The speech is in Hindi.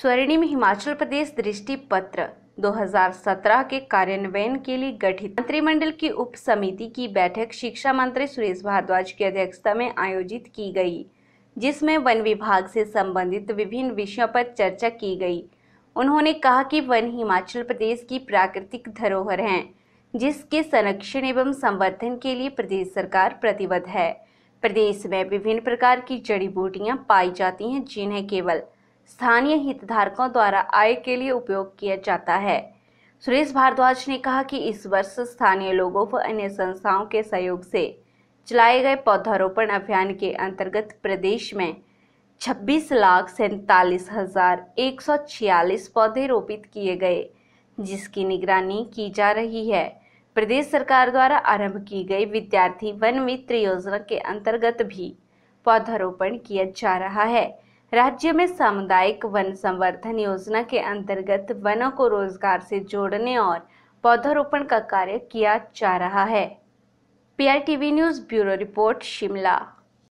स्वर्णिम हिमाचल प्रदेश दृष्टि पत्र 2017 के कार्यान्वयन के लिए गठित मंत्रिमंडल की उप समिति की बैठक शिक्षा मंत्री सुरेश भारद्वाज की अध्यक्षता में आयोजित की गई जिसमें वन विभाग से संबंधित विभिन्न विषयों पर चर्चा की गई उन्होंने कहा कि वन हिमाचल प्रदेश की प्राकृतिक धरोहर हैं जिसके संरक्षण एवं संवर्धन के लिए प्रदेश सरकार प्रतिबद्ध है प्रदेश में विभिन्न प्रकार की जड़ी बूटियां पाई जाती हैं जिन्हें केवल स्थानीय हितधारकों द्वारा आय के लिए उपयोग किया जाता है सुरेश भारद्वाज ने कहा कि इस वर्ष स्थानीय लोगों व अन्य संस्थाओं के सहयोग से चलाए गए पौधारोपण अभियान के अंतर्गत प्रदेश में छब्बीस लाख सैतालीस हजार एक सौ छियालीस पौधे रोपित किए गए जिसकी निगरानी की जा रही है प्रदेश सरकार द्वारा आरंभ की गई विद्यार्थी वन मित्र योजना के अंतर्गत भी पौधारोपण किया जा रहा है राज्य में सामुदायिक वन संवर्धन योजना के अंतर्गत वनों को रोजगार से जोड़ने और पौधारोपण का कार्य किया जा रहा है PRTV news bureau report Shimla